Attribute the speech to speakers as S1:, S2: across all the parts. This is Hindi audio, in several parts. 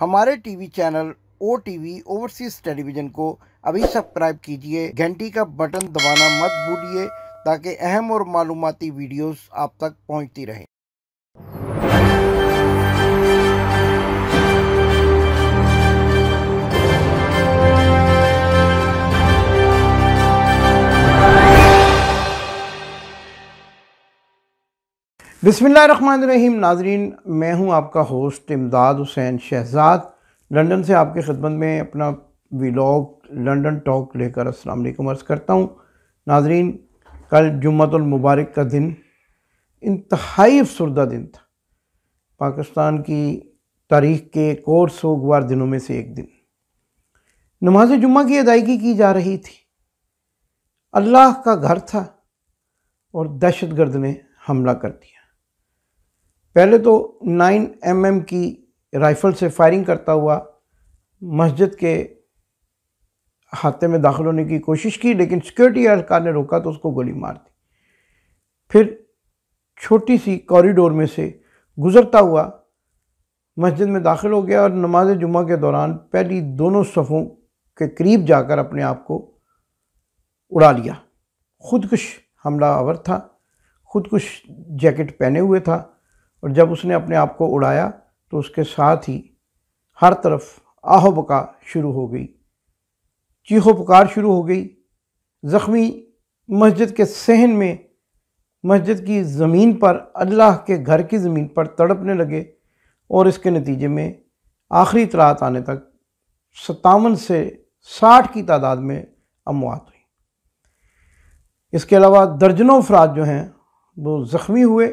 S1: हमारे TV channel O TV overseas television को अभी सब्सक्राइब कीजिए घंटी का बटन दबाना मत भूलिए ताकि अहम और मालूमती वीडियोस आप तक पहुंचती रहे बिसमीम नाजरीन मैं हूं आपका होस्ट इमदाद हुसैन शहजाद लंदन से आपके ख़दमत में अपना व्लॉग लंदन टॉक लेकर अस्सलाम वालेकुम अर्ज़ करता हूं नाजरीन कल जुम्मतुलमबारक का दिन इंतहाई अफसरदा दिन था पाकिस्तान की तारीख के एक और सोगवार दिनों में से एक दिन नमाज जुम्मा की अदायगी की जा रही थी अल्लाह का घर था और दहशत गर्द ने हमला कर दिया पहले तो 9 एम mm की राइफ़ल से फायरिंग करता हुआ मस्जिद के हाथे में दाखिल होने की कोशिश की लेकिन सिक्योरिटी एहलकार ने रोका तो उसको गोली मार दी फिर छोटी सी कॉरिडोर में से गुज़रता हुआ मस्जिद में दाखिल हो गया और नमाज जुमा के दौरान पहली दोनों सफ़ों के करीब जाकर अपने आप को उड़ा लिया खुदकुश हमला आवर था खुदकुश जैकेट पहने हुए था और जब उसने अपने आप को उड़ाया तो उसके साथ ही हर तरफ आहो बका शुरू हो गई चीखो पुकार शुरू हो गई ज़ख्मी मस्जिद के सहन में मस्जिद की ज़मीन पर अल्लाह के घर की ज़मीन पर तड़पने लगे और इसके नतीजे में आखिरी तलात आने तक सतावन से साठ की तादाद में अमवात हुई इसके अलावा दर्जनों अफराद जो हैं वो ज़ख्मी हुए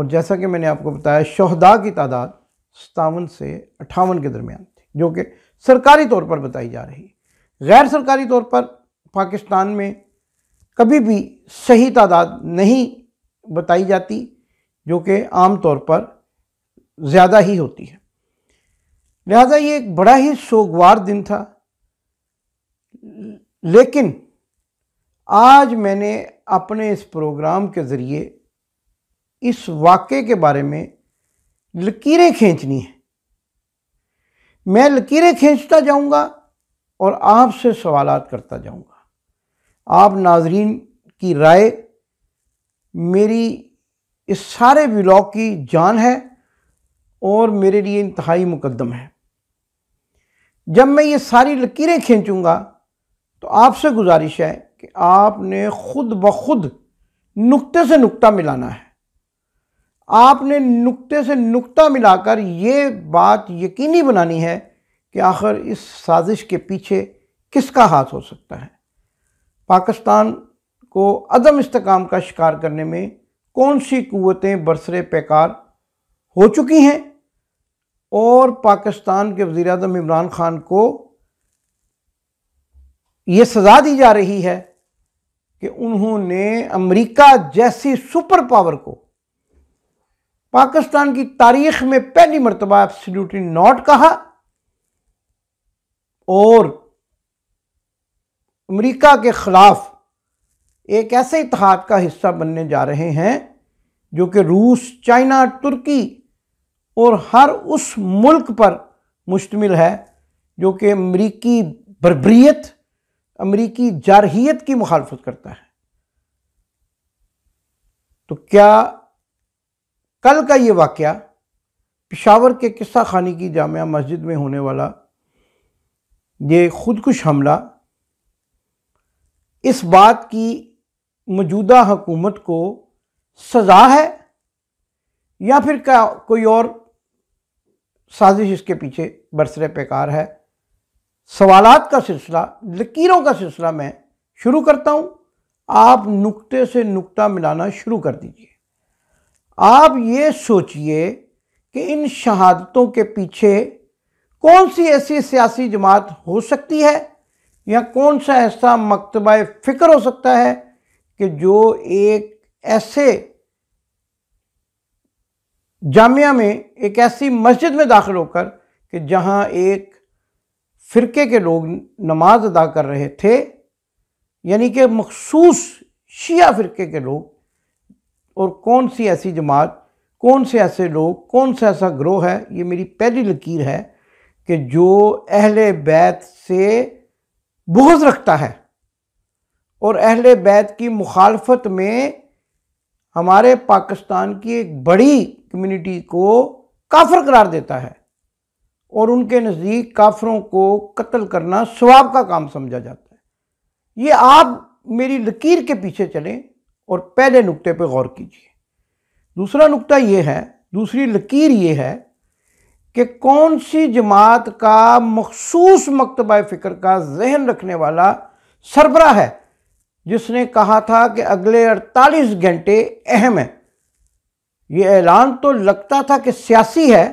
S1: और जैसा कि मैंने आपको बताया शहदा की तादाद सतावन से अट्ठावन के दरमियान थी जो कि सरकारी तौर पर बताई जा रही गैर सरकारी तौर पर पाकिस्तान में कभी भी सही तादाद नहीं बताई जाती जो कि आम तौर पर ज़्यादा ही होती है लिहाजा ये एक बड़ा ही सोगवार दिन था लेकिन आज मैंने अपने इस प्रोग्राम के ज़रिए इस वाक्य के बारे में लकीरें खींचनी है मैं लकीरें खींचता जाऊंगा और आपसे सवाल करता जाऊंगा आप नाजरीन की राय मेरी इस सारे ब्लॉग की जान है और मेरे लिए इंतहाई मुकदम है जब मैं ये सारी लकीरें खींचूँगा तो आपसे गुजारिश है कि आपने ख़ुद ब खुद नुक्ते से नुक्ता मिलाना है आपने नुक्ते से नुक्ता मिलाकर ये बात यकीनी बनानी है कि आखिर इस साजिश के पीछे किसका हाथ हो सकता है पाकिस्तान को अदम इस्तकाम का शिकार करने में कौन सी क़वतें बरसरे पेकार हो चुकी हैं और पाकिस्तान के वज़ी अजम इमरान ख़ान को ये सज़ा दी जा रही है कि उन्होंने अमेरिका जैसी सुपर पावर को पाकिस्तान की तारीख में पहली मरतबा एब्सल्यूटली नॉट कहा और अमेरिका के ख़िलाफ़ एक ऐसे इतिहाद का हिस्सा बनने जा रहे हैं जो कि रूस चाइना तुर्की और हर उस मुल्क पर मुश्तमिल है जो कि अमरीकी बरबरीत अमरीकी जारहीत की मुखालफत करता है तो क्या कल का ये वाक़ पिशावर के किस्सा खानी की जामिया मस्जिद में होने वाला ये खुदकुश हमला इस बात की मौजूदा हुकूमत को सज़ा है या फिर क्या कोई और साजिश इसके पीछे बरसर पेकार है सवालात का सिलसिला लकीरों का सिलसिला मैं शुरू करता हूँ आप नुक्ते से नुक्ता मिलाना शुरू कर दीजिए आप ये सोचिए कि इन शहादतों के पीछे कौन सी ऐसी सियासी जमात हो सकती है या कौन सा ऐसा मकतबा फ़िक्र हो सकता है कि जो एक ऐसे जामिया में एक ऐसी मस्जिद में दाखिल होकर कि जहां एक फ़िरके के लोग नमाज अदा कर रहे थे यानी कि मखसूस शिया फ़िरके के लोग और कौन सी ऐसी जमात कौन से ऐसे लोग कौन सा ऐसा ग्रोह है ये मेरी पहली लकीर है कि जो अहल बैत से बोझ रखता है और अहल बैत की मुखालफत में हमारे पाकिस्तान की एक बड़ी कम्युनिटी को काफर करार देता है और उनके नज़दीक काफरों को कत्ल करना स्वाब का काम समझा जाता है ये आप मेरी लकीर के पीछे चलें और पहले नुक्ते पर गौर कीजिए दूसरा नुक्ता ये है दूसरी लकीर ये है कि कौन सी जमात का मखसूस मकतबा फ़िक्र का जहन रखने वाला सरबरा है जिसने कहा था कि अगले 48 घंटे अहम है ये ऐलान तो लगता था कि सियासी है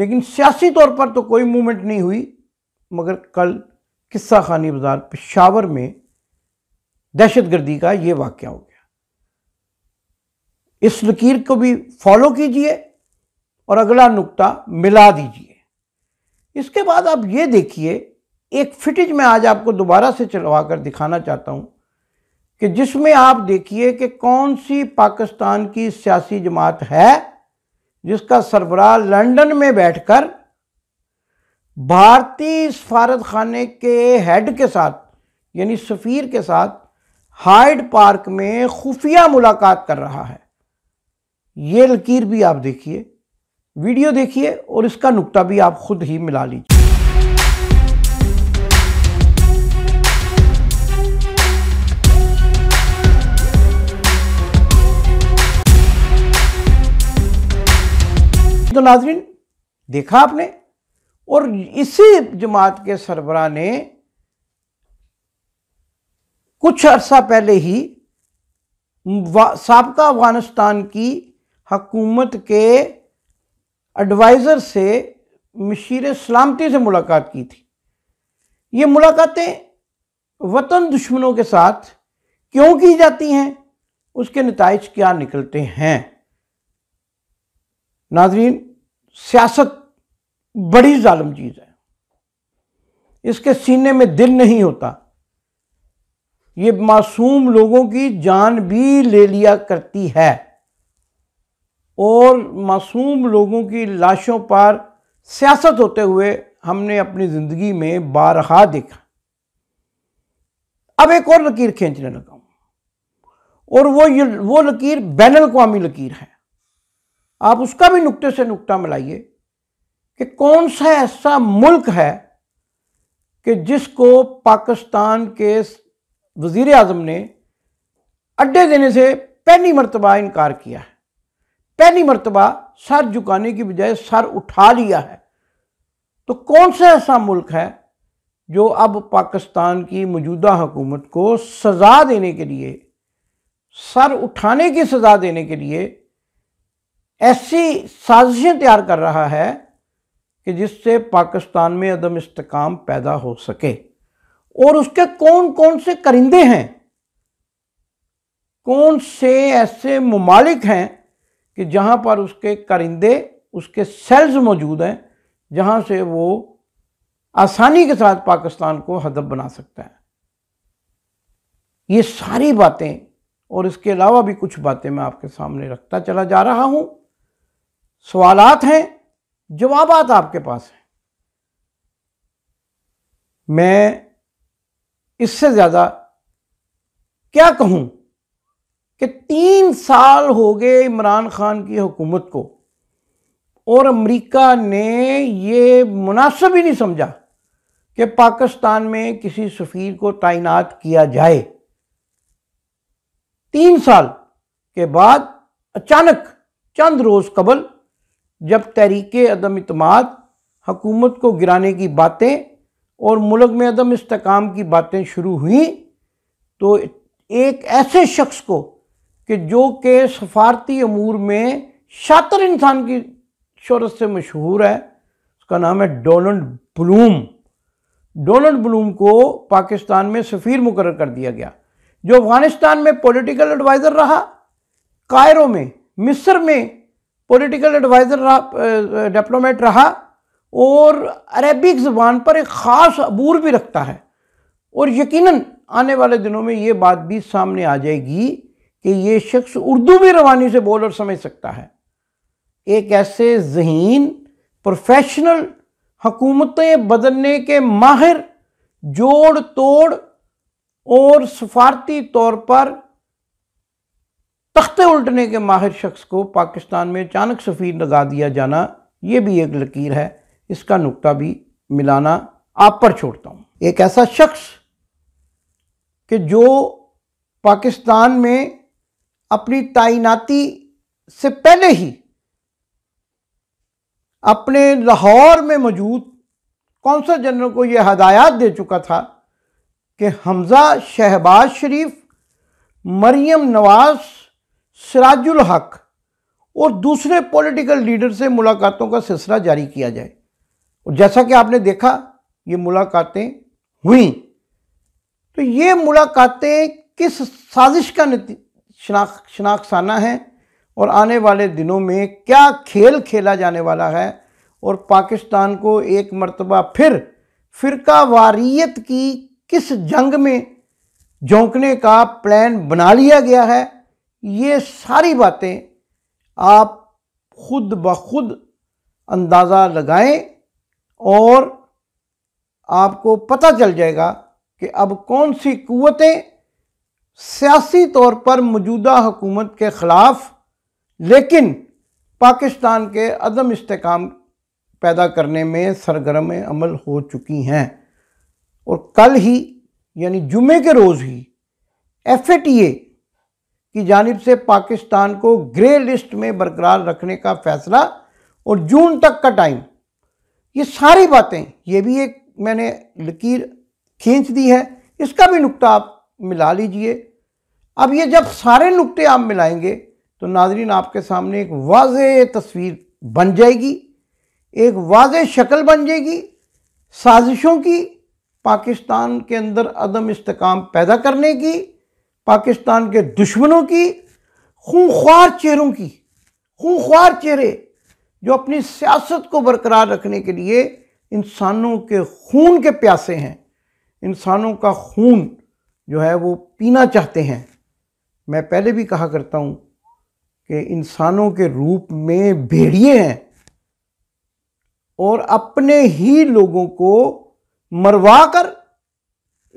S1: लेकिन सियासी तौर पर तो कोई मूवमेंट नहीं हुई मगर कल किस्सा खानी बाज़ार पेशावर में दहशत गर्दी का ये वाक़ हो गया इस लकीर को भी फॉलो कीजिए और अगला नुक्ता मिला दीजिए इसके बाद आप ये देखिए एक फिटिज मैं आज आपको दोबारा से चलवा कर दिखाना चाहता हूँ कि जिसमें आप देखिए कि कौन सी पाकिस्तान की सियासी जमात है जिसका सरबरा लंदन में बैठकर भारतीय सफारत खाने के हेड के साथ यानी सफ़ीर के साथ हाइड पार्क में खुफिया मुलाकात कर रहा है ये लकीर भी आप देखिए वीडियो देखिए और इसका नुक्ता भी आप खुद ही मिला लीजिए तो नाजरीन देखा आपने और इसी जमात के सरबरा ने कुछ अरसा पहले ही सबका अफगानिस्तान की हकूमत के एडवाइज़र से मशीर सलामती से मुलाकात की थी ये मुलाकातें वतन दुश्मनों के साथ क्यों की जाती हैं उसके नतज क्या निकलते हैं नाजरीन सियासत बड़ी ालम चीज़ है इसके सीने में दिल नहीं होता ये मासूम लोगों की जान भी ले लिया करती है और मासूम लोगों की लाशों पर सियासत होते हुए हमने अपनी ज़िंदगी में बारहा देखा अब एक और लकीर खींचने लगा हूँ और वो ये वो लकीर बैन अवी लकीर है आप उसका भी नुक्ते से नुक्ता मिलाइए कि कौन सा ऐसा मुल्क है कि जिसको पाकिस्तान के वज़ी अजम ने अड्डे देने से पहली मरतबा इनकार किया है पहली मरतबा सर झुकाने की बजाय सर उठा लिया है तो कौन सा ऐसा मुल्क है जो अब पाकिस्तान की मौजूदा हुकूमत को सज़ा देने के लिए सर उठाने की सज़ा देने के लिए ऐसी साजिशें तैयार कर रहा है कि जिससे पाकिस्तान में अदम इस्तकाम पैदा हो सके और उसके कौन कौन से करिंदे हैं कौन से ऐसे ममालिक हैं कि जहाँ पर उसके करिंदे उसके सेल्स मौजूद हैं जहाँ से वो आसानी के साथ पाकिस्तान को हदफ बना सकता है ये सारी बातें और इसके अलावा भी कुछ बातें मैं आपके सामने रखता चला जा रहा हूँ सवालत हैं जवाबात आपके पास हैं मैं इससे ज़्यादा क्या कहूँ कि तीन साल हो गए इमरान खान की हुकूमत को और अमेरिका ने ये मुनासिब ही नहीं समझा कि पाकिस्तान में किसी सफ़ीर को तैनात किया जाए तीन साल के बाद अचानक चंद रोज़ कबल जब तहरीक अदम इतमाद हकूमत को गिराने की बातें और मुल्क में अदम इसकाम की बातें शुरू हुई तो एक ऐसे शख्स को कि जो के सफारती अमूर में शातर इंसान की शहरत से मशहूर है उसका नाम है डोनल्ड ब्लूम डोनल्ड ब्लूम को पाकिस्तान में सफ़ीर मुकर कर दिया गया जो अफगानिस्तान में पॉलिटिकल एडवाइज़र रहा कायरों में मिस्र में पॉलिटिकल एडवाइज़र रहा डिप्लोमेट रहा और अरेबिक ज़बान पर एक ख़ास अबूर भी रखता है और यकीनन आने वाले दिनों में ये बात भी सामने आ जाएगी कि ये शख्स उर्दू भी रवानी से बोल और समझ सकता है एक ऐसे जहीन प्रोफेशनल हकूमतें बदलने के माहिर जोड़ तोड़ और सफारती तौर पर तख्ते उल्टने के माहिर शख्स को पाकिस्तान में अचानक सफ़ीर लगा दिया जाना ये भी एक लकीर है इसका नुक्ता भी मिलाना आप पर छोड़ता हूँ एक ऐसा शख्स कि जो पाकिस्तान में अपनी तैनाती से पहले ही अपने लाहौर में मौजूद कौंसल जनरल को यह हदायत दे चुका था कि हमज़ा शहबाज शरीफ मरियम नवाज सराजुल हक और दूसरे पॉलिटिकल लीडर से मुलाकातों का सिलसिला जारी किया जाए और जैसा कि आपने देखा ये मुलाकातें हुई तो ये मुलाकातें किस साजिश का शनाख शनाख्ताना है और आने वाले दिनों में क्या खेल खेला जाने वाला है और पाकिस्तान को एक मरतबा फिर फ़िरका वारियत की किस जंग में झोंकने का प्लान बना लिया गया है ये सारी बातें आप खुद ब खुद अंदाज़ा लगाएं और आपको पता चल जाएगा कि अब कौन सी कुतें सियासी तौर पर मौजूदा हुकूमत के ख़िलाफ़ लेकिन पाकिस्तान के अदम इसकाम पैदा करने में सरगर्म अमल हो चुकी हैं और कल ही यानी जुमे के रोज़ ही एफ ए टी ए की जानब से पाकिस्तान को ग्रे लिस्ट में बरकरार रखने का फ़ैसला और जून तक का टाइम ये सारी बातें ये भी एक मैंने लकीर खींच दी है इसका भी नुकता आप मिला लीजिए अब ये जब सारे नुक्ते आप मिलाएंगे तो नाजरीन आपके सामने एक वाज तस्वीर बन जाएगी एक वाज शक्ल बन जाएगी साजिशों की पाकिस्तान के अंदर अदम इस्तकाम पैदा करने की पाकिस्तान के दुश्मनों की खूंखार चेहरों की खूंखार चेहरे जो अपनी सियासत को बरकरार रखने के लिए इंसानों के खून के प्यासे हैं इंसानों का खून जो है वो पीना चाहते हैं मैं पहले भी कहा करता हूँ कि इंसानों के रूप में भेड़िए हैं और अपने ही लोगों को मरवा कर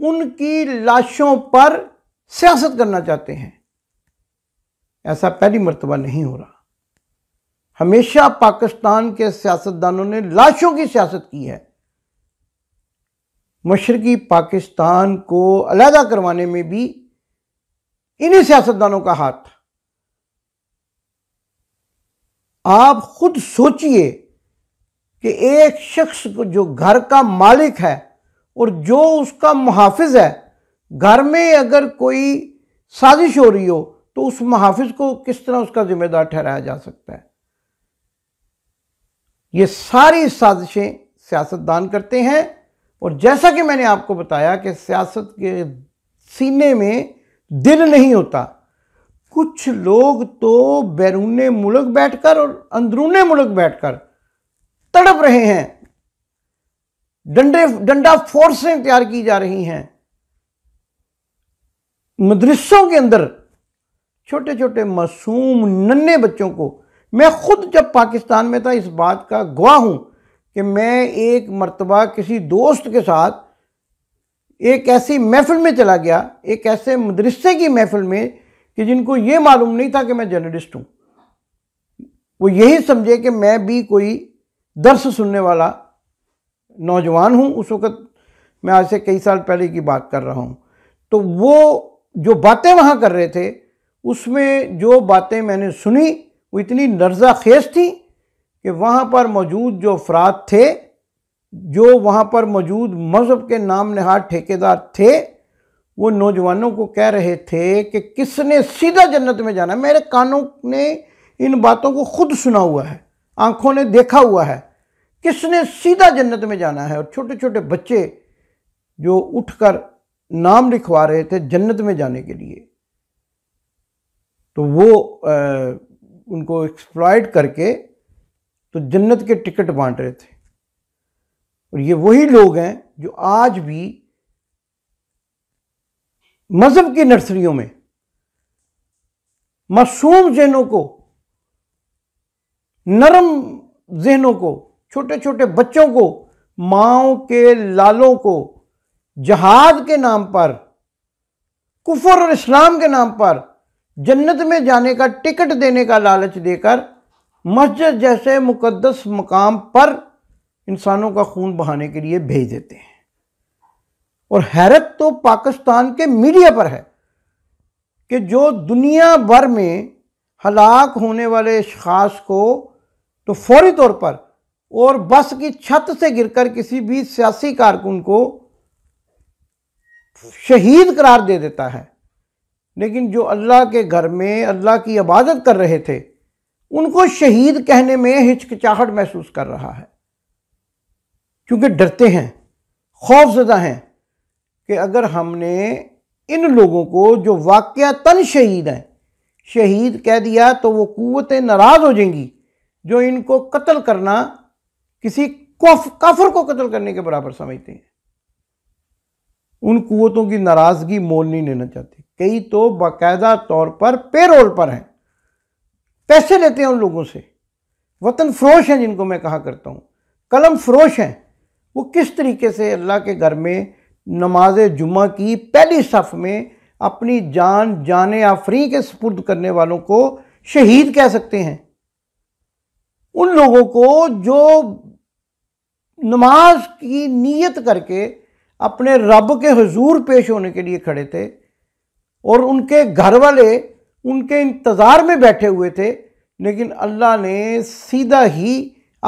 S1: उनकी लाशों पर सियासत करना चाहते हैं ऐसा पहली मरतबा नहीं हो रहा हमेशा पाकिस्तान के सियासतदानों ने लाशों की सियासत की है मशरक़ी पाकिस्तान को अलहदा करवाने में भी इन्हीं सियासतदानों का हाथ था आप खुद सोचिए कि एक शख्स को जो घर का मालिक है और जो उसका मुहाफ़ है घर में अगर कोई साजिश हो रही हो तो उस मुहाफ़ को किस तरह उसका ज़िम्मेदार ठहराया जा सकता है ये सारी साजिशें सियासतदान करते हैं और जैसा कि मैंने आपको बताया कि सियासत के सीने में दिल नहीं होता कुछ लोग तो बैरून मुल्क बैठकर और अंदरून मुल्क बैठकर तड़प रहे हैं डंडे डंडा फोर्सें तैयार की जा रही हैं मदरसों के अंदर छोटे छोटे मासूम नन्हे बच्चों को मैं खुद जब पाकिस्तान में था इस बात का गवाह हूं कि मैं एक मरतबा किसी दोस्त के साथ एक ऐसी महफिल में चला गया एक ऐसे मदरसे की महफिल में कि जिनको ये मालूम नहीं था कि मैं जर्नलिस्ट हूँ वो यही समझे कि मैं भी कोई दर्श सुनने वाला नौजवान हूँ उस वक़्त मैं आज से कई साल पहले की बात कर रहा हूँ तो वो जो बातें वहाँ कर रहे थे उसमें जो बातें मैंने सुनी वो इतनी नर्जा खेज थी कि वहाँ पर मौजूद जो अफराद थे जो वहाँ पर मौजूद मज़हब के नाम नहा ठेकेदार थे वो नौजवानों को कह रहे थे कि किसने सीधा जन्नत में जाना मेरे कानों ने इन बातों को खुद सुना हुआ है आंखों ने देखा हुआ है किसने सीधा जन्नत में जाना है और छोटे छोटे बच्चे जो उठकर नाम लिखवा रहे थे जन्नत में जाने के लिए तो वो आ, उनको एक्सप्लॉयड करके तो जन्नत के टिकट बांट रहे थे और ये वही लोग हैं जो आज भी मज़हब की नर्सरियों में मासूम जहनों को नरम जहनों को छोटे छोटे बच्चों को माओ के लालों को जहाद के नाम पर कुफर और इस्लाम के नाम पर जन्नत में जाने का टिकट देने का लालच देकर मस्जिद जैसे मुकद्दस मकाम पर इंसानों का खून बहाने के लिए भेज देते हैं और हैरत तो पाकिस्तान के मीडिया पर है कि जो दुनिया भर में हलाक होने वाले अशास को तो फौरी तौर पर और बस की छत से गिरकर किसी भी सियासी कारकुन को शहीद करार दे देता है लेकिन जो अल्लाह के घर में अल्लाह की इबादत कर रहे थे उनको शहीद कहने में हिचकिचाहट महसूस कर रहा है क्योंकि डरते हैं खौफजदा हैं कि अगर हमने इन लोगों को जो वाक़ता शहीद हैं शहीद कह दिया तो वो कुतें नाराज़ हो जाएंगी जो इनको कत्ल करना किसी काफर को कत्ल करने के बराबर समझते हैं उन कुतों की नाराज़गी मोल नहीं लेना चाहते कई तो बाकायदा तौर पर पेरोल पर हैं पैसे लेते हैं उन लोगों से वतन फरोश हैं जिनको मैं कहा करता हूँ कलम फरोश हैं वो किस तरीके से अल्लाह के घर में नमाज जुमा की पहली सफ़ में अपनी जान जान आफरी के सपुर्द करने वालों को शहीद कह सकते हैं उन लोगों को जो नमाज की नीयत करके अपने रब के हजूर पेश होने के लिए खड़े थे और उनके घर वाले उनके इंतज़ार में बैठे हुए थे लेकिन अल्लाह ने सीधा ही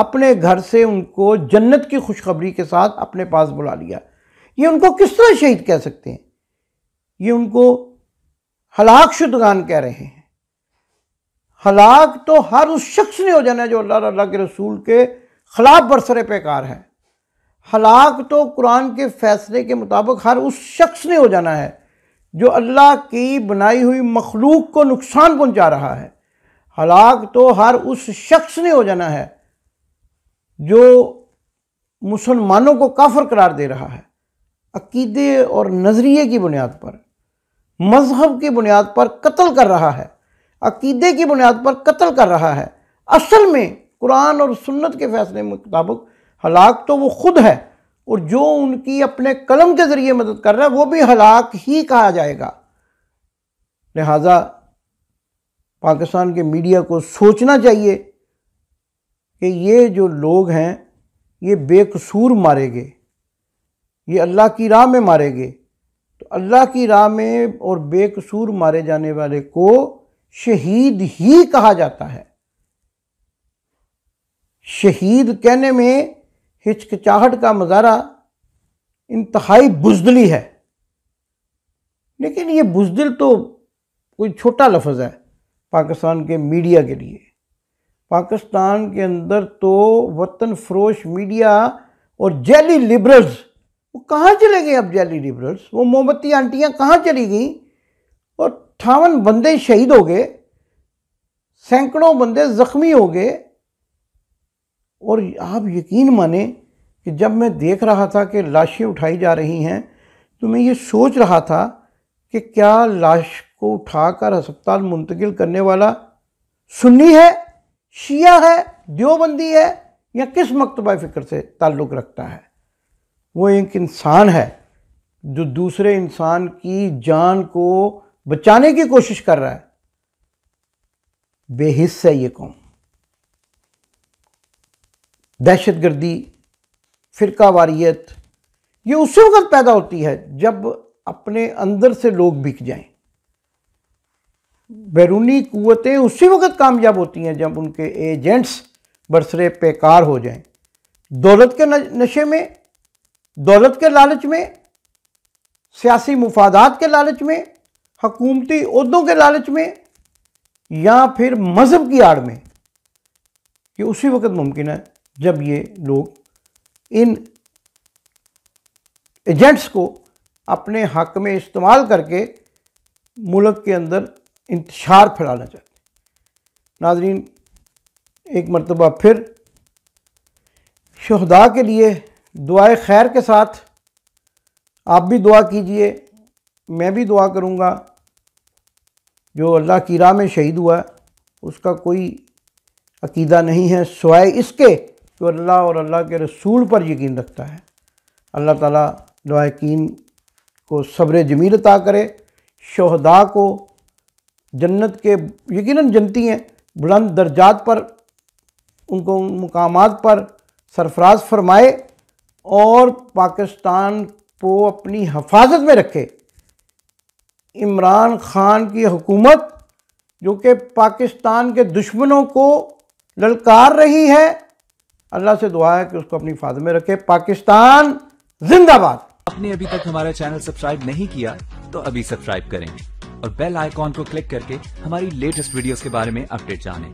S1: अपने घर से उनको जन्नत की खुशखबरी के साथ अपने पास बुला लिया ये उनको किस तरह शहीद कह सकते हैं ये उनको हलाक शुदगान कह रहे हैं हलाक तो हर उस शख्स ने हो जाना है जो अल्लाह अल्लाह के रसूल के ख़िलाफ़ बरसर पेकार है हलाक तो कुरान के फ़ैसले के मुताबिक हर उस शख्स ने हो जाना है जो अल्लाह की बनाई हुई मखलूक को नुकसान पहुंचा रहा है हलाक तो हर उस शख्स ने हो जाना है जो मुसलमानों को काफर करार दे रहा है अकीदे और नज़रिए की बुनियाद पर मज़हब की बुनियाद पर कत्ल कर रहा है अकीदे की बुनियाद पर कत्ल कर रहा है असल में कुरान और सुन्नत के फैसले मुताबिक हलाक तो वो खुद है और जो उनकी अपने कलम के ज़रिए मदद कर रहा है वो भी हलाक ही कहा जाएगा लिहाजा पाकिस्तान के मीडिया को सोचना चाहिए कि ये जो लोग हैं ये बेकसूर मारे गए ये अल्लाह की राह में मारे गए तो अल्लाह की राह में और बेकसूर मारे जाने वाले को शहीद ही कहा जाता है शहीद कहने में हिचकिचाहट का मज़ारा इंतहाई बुजदली है लेकिन ये बुजदिल तो कोई छोटा लफ्ज़ है पाकिस्तान के मीडिया के लिए पाकिस्तान के अंदर तो वतन फरोश मीडिया और जैली लिबरल्स वो कहाँ चले गए अब जैली लिबरल्स वो मोमबत्ती आंटियाँ कहाँ चली गई और अठावन बंदे शहीद हो गए सैकड़ों बंदे ज़ख्मी हो गए और आप यकीन माने कि जब मैं देख रहा था कि लाशें उठाई जा रही हैं तो मैं ये सोच रहा था कि क्या लाश को उठाकर अस्पताल मुंतकिल करने वाला सुन्नी है शिया है देवबंदी है या किस मकतबा फ़िक्र से ताल्लुक़ रखता है वो एक इंसान है जो दूसरे इंसान की जान को बचाने की कोशिश कर रहा है बेहिस है ये कौम दहशत गर्दी फ़िरका वारियत ये उस वक़्त पैदा होती है जब अपने अंदर से लोग बिक जाएं बैरूनी क़वतें उसी वक़्त कामयाब होती हैं जब उनके एजेंट्स बरसरे पेकार हो जाएं दौलत के नशे में दौलत के लालच में सियासी मुफादात के लालच में हकूमती उहदों के लालच में या फिर मज़हब की आड़ में ये उसी वक़्त मुमकिन है जब ये लोग इन एजेंट्स को अपने हक में इस्तेमाल करके मुल्क के अंदर इंतशार फैलाना चाहते नाजरीन एक मरतबा फिर शहदा के लिए दुआ खैर के साथ आप भी दुआ कीजिए मैं भी दुआ करूँगा जो अल्लाह की राह में शहीद हुआ उसका कोई अकीदा नहीं है सवाए इसके जो अल्लाह और अल्लाह के रसूल पर यकीन रखता है अल्लाह ताला दुआकीन को सब्र जमील अता करे शहदा को जन्नत के यकीन जनती हैं बुलंद दर्जात पर उनको मकाम पर सरफराज फरमाए और पाकिस्तान को अपनी हफाजत में रखे इमरान खान की हुकूमत जो कि पाकिस्तान के दुश्मनों को ललकार रही है अल्लाह से दुआ है कि उसको अपनी फाद में रखे पाकिस्तान जिंदाबाद आपने अभी तक हमारा चैनल सब्सक्राइब नहीं किया तो अभी सब्सक्राइब करें और बेल आइकॉन को क्लिक करके हमारी लेटेस्ट वीडियोस के बारे में अपडेट जानें